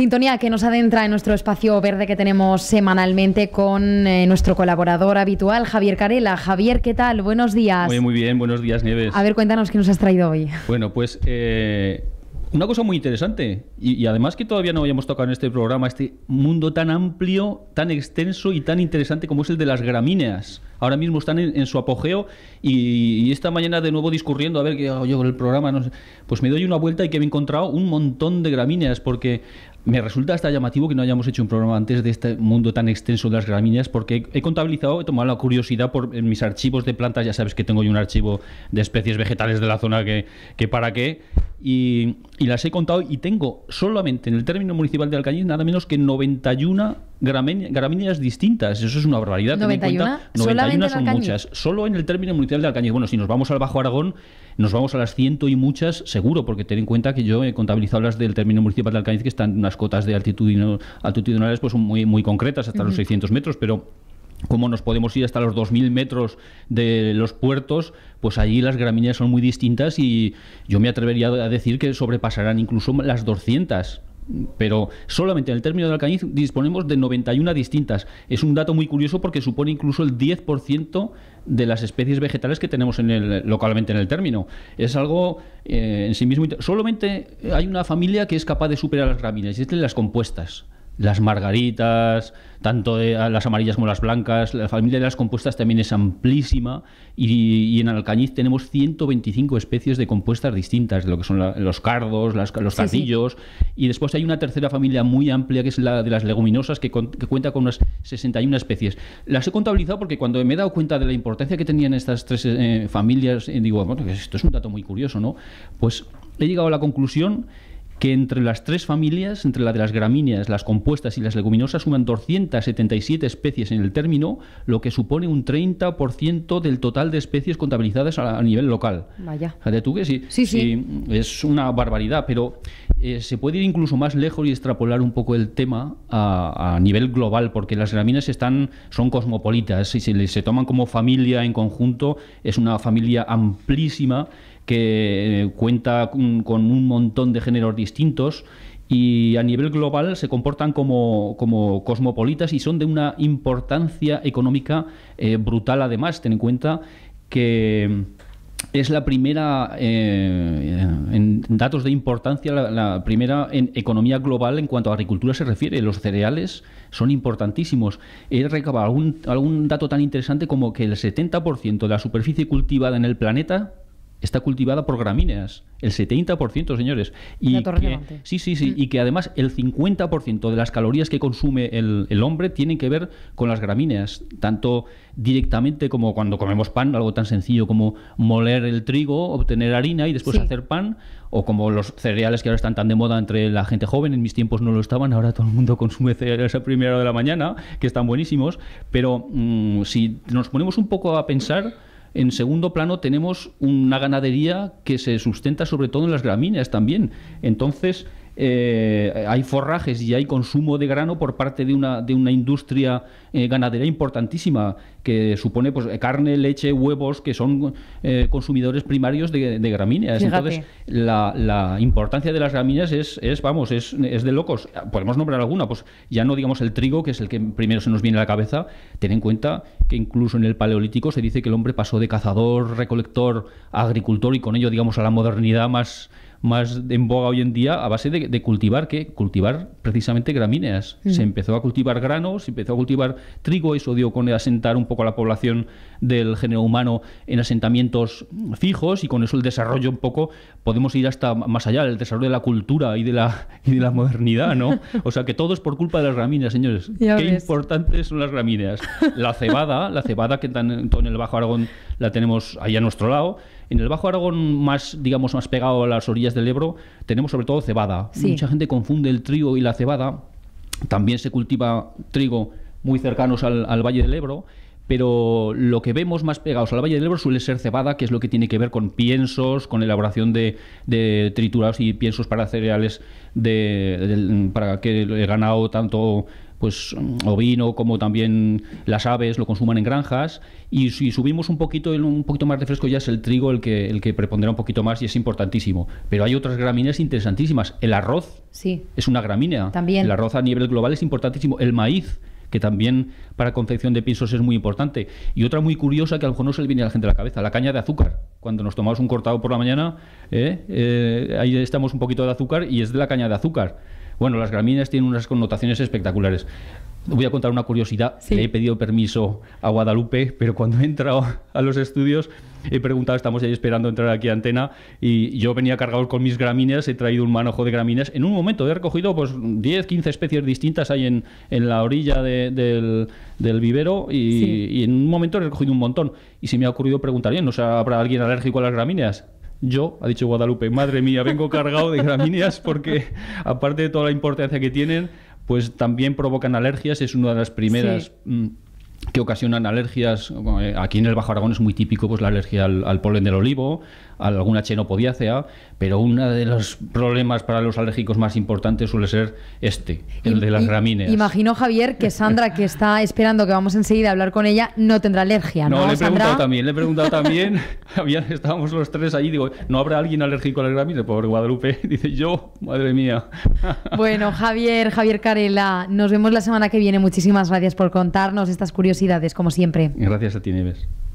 Sintonía que nos adentra en nuestro espacio verde que tenemos semanalmente con eh, nuestro colaborador habitual, Javier Carela. Javier, ¿qué tal? Buenos días. Muy, muy bien, buenos días, Nieves. A ver, cuéntanos qué nos has traído hoy. Bueno, pues eh, una cosa muy interesante y, además que todavía no habíamos tocado en este programa, este mundo tan amplio, tan extenso y tan interesante como es el de las gramíneas. Ahora mismo están en, su apogeo y, esta mañana de nuevo discurriendo a ver qué hago yo con el programa. No Pues me doy una vuelta y que me he encontrado un montón de gramíneas porque me resulta hasta llamativo que no hayamos hecho un programa antes de este mundo tan extenso de las gramíneas, porque he contabilizado, he tomado la curiosidad por en mis archivos de plantas, ya sabes que tengo yo un archivo de especies vegetales de la zona que, para qué, y, y, las he contado y tengo solamente en el término municipal de Alcañiz nada menos que 91 gramíneas distintas. Eso es una barbaridad. 91, en cuenta, 91 son muchas. Solo en el término municipal de Alcañiz. Bueno, si nos vamos al Bajo Aragón, nos vamos a las ciento y muchas, seguro, porque ten en cuenta que yo he contabilizado las del término municipal de Alcañiz, que están unas cotas de altitudinales pues muy, muy concretas, hasta los 600 metros, pero como nos podemos ir hasta los 2.000 metros de los puertos, pues allí las gramíneas son muy distintas y yo me atrevería a decir que sobrepasarán incluso las 200 pero solamente en el término de Alcañiz disponemos de 91 distintas. Es un dato muy curioso porque supone incluso el 10% de las especies vegetales que tenemos en el, localmente en el término. Es algo eh, en sí mismo. Solamente hay una familia que es capaz de superar las gramíneas, y es de las compuestas las margaritas, tanto de, las amarillas como las blancas, la familia de las compuestas también es amplísima y, en Alcañiz tenemos 125 especies de compuestas distintas, de lo que son los cardos, los cardillos y después hay una tercera familia muy amplia que es la de las leguminosas que, cuenta con unas 61 especies. Las he contabilizado porque cuando me he dado cuenta de la importancia que tenían estas tres eh, familias, eh, digo, bueno, esto es un dato muy curioso, ¿no? Pues he llegado a la conclusión que entre las tres familias, entre la de las gramíneas, las compuestas y las leguminosas, suman 277 especies en el término, lo que supone un 30% del total de especies contabilizadas a, nivel local. Vaya. ¿De tú que sí, sí, sí. es una barbaridad, pero eh, se puede ir incluso más lejos y extrapolar un poco el tema a, nivel global, porque las gramíneas están, son cosmopolitas y se toman como familia en conjunto, es una familia amplísima que eh, cuenta con, un montón de géneros distintos y a nivel global se comportan como, como, cosmopolitas y son de una importancia económica eh, brutal además, ten en cuenta que mm, es la primera, eh, en datos de importancia, la, primera en economía global en cuanto a agricultura se refiere. Los cereales son importantísimos. He recabado algún, algún dato tan interesante como que el 70% de la superficie cultivada en el planeta está cultivada por gramíneas, el 70%, señores. Y que, sí, sí, sí, y mm. que además el 50% de las calorías que consume el, hombre tienen que ver con las gramíneas, tanto directamente como cuando comemos pan, algo tan sencillo como moler el trigo, obtener harina y después hacer pan, o como los cereales que ahora están tan de moda entre la gente joven, en mis tiempos no lo estaban, ahora todo el mundo consume cereales a primera hora de la mañana, que están buenísimos, pero mm, si nos ponemos un poco a pensar en segundo plano tenemos una ganadería que se sustenta sobre todo en las gramíneas también. Entonces, eh, hay forrajes y hay consumo de grano por parte de una, de una industria eh, ganadera importantísima que supone pues carne, leche, huevos, que son eh, consumidores primarios de, gramíneas. Entonces, la, importancia de las gramíneas es, es vamos, es, es, de locos. Podemos nombrar alguna, pues ya no digamos el trigo, que es el que primero se nos viene a la cabeza. Ten en cuenta que incluso en el Paleolítico se dice que el hombre pasó de cazador, recolector, agricultor y con ello, digamos, a la modernidad más más en boga hoy en día a base de, cultivar, ¿qué? Cultivar precisamente gramíneas. Se mm. empezó a cultivar granos, se empezó a cultivar trigo, eso dio con el asentar un poco a la población del género humano en asentamientos fijos y con eso el desarrollo un poco, podemos ir hasta más allá, el desarrollo de la cultura y de la, de la modernidad, ¿no? O sea que todo es por culpa de las gramíneas, señores. Qué importantes son las gramíneas. La cebada, la cebada que en el Bajo Aragón la tenemos ahí a nuestro lado, en el Bajo Aragón, más, digamos, más pegado a las orillas del Ebro, tenemos sobre todo cebada. Mucha gente confunde el trigo y la cebada. También se cultiva trigo muy cercanos al, Valle del Ebro pero lo que vemos más pegados al Valle del Ebro suele ser cebada, que es lo que tiene que ver con piensos, con elaboración de, triturados y piensos para cereales, para que el ganado tanto pues ovino, como también las aves lo consuman en granjas. Y si subimos un poquito, un poquito más de fresco ya es el trigo el que, el que prepondera un poquito más y es importantísimo. Pero hay otras gramíneas interesantísimas. El arroz sí. es una gramínea. También. El arroz a nivel global es importantísimo. El maíz que también para confección de pisos es muy importante. Y otra muy curiosa que a lo mejor no se le viene a la gente a la cabeza, la caña de azúcar. Cuando nos tomamos un cortado por la mañana, ¿eh? Eh, ahí estamos un poquito de azúcar y es de la caña de azúcar. Bueno, las gramíneas tienen unas connotaciones espectaculares. Voy a contar una curiosidad. Le he pedido permiso a Guadalupe, pero cuando he entrado a los estudios he preguntado, estamos ahí esperando entrar aquí a antena, y yo venía cargado con mis gramíneas, he traído un manojo de gramíneas. En un momento he recogido pues 10, 15 especies distintas ahí en, la orilla del, vivero y, en un momento he recogido un montón. Y se me ha ocurrido preguntar, ¿no habrá alguien alérgico a las gramíneas? Yo, ha dicho Guadalupe, madre mía, vengo cargado de gramíneas porque aparte de toda la importancia que tienen, pues también provocan alergias, es una de las primeras... Mm, que ocasionan alergias. Eh, aquí en el Bajo Aragón es muy típico pues, la alergia al polen del olivo, alguna hacer pero uno de los problemas para los alérgicos más importantes suele ser este, el de las y, Imagino, Javier, que Sandra, que está esperando que vamos enseguida a hablar con ella, no tendrá alergia, ¿no? le he preguntado también, le he preguntado también, estábamos los tres allí, digo, ¿no habrá alguien alérgico a las gramíneas? Pobre Guadalupe, dice yo, madre mía. bueno, Javier, Javier Carela, nos vemos la semana que viene. Muchísimas gracias por contarnos estas curiosidades, como siempre. Gracias a ti, Nieves.